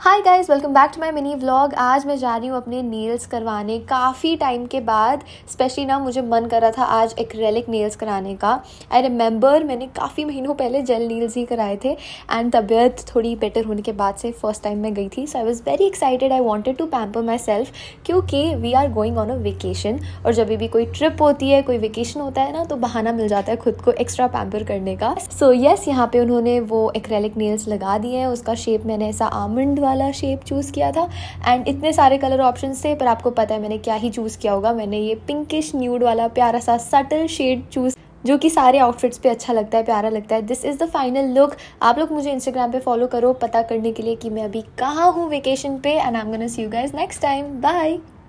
hi guys welcome back to my mini vlog आज मैं जा रही हूँ अपने नेल्स करवाने काफ़ी टाइम के बाद स्पेशली ना मुझे मन कर रहा था आज एक्रेलिक नेल्स कराने का आई रिमेंबर मैंने काफ़ी महीनों पहले जेल नेल्स ही कराए थे एंड तबीयत थोड़ी बेटर होने के बाद से फर्स्ट टाइम मैं गई थी so I was very excited I wanted to pamper my self क्योंकि we are going on a vacation और जब भी कोई ट्रिप होती है कोई वेकेशन होता है ना तो बहाना मिल जाता है खुद को एक्स्ट्रा पैम्पर करने का सो so, येस yes, यहाँ पे उन्होंने वो एक्रेलिक नेल्स लगा दिए हैं उसका शेप मैंने ऐसा आमंड वाला शेप चूज़ किया था एंड इतने सारे कलर ऑप्शन थे पर आपको पता है मैंने क्या ही चूज़ किया होगा मैंने ये पिंकिश न्यूड वाला प्यारा सा सटल शेड चूज़ जो कि सारे आउटफिट्स पे अच्छा लगता है प्यारा लगता है this is the final look आप लोग मुझे इंस्टाग्राम पे फॉलो करो पता करने के लिए कि मैं अभी कहाँ हूँ वेकेशन पे and I am gonna see you guys next time bye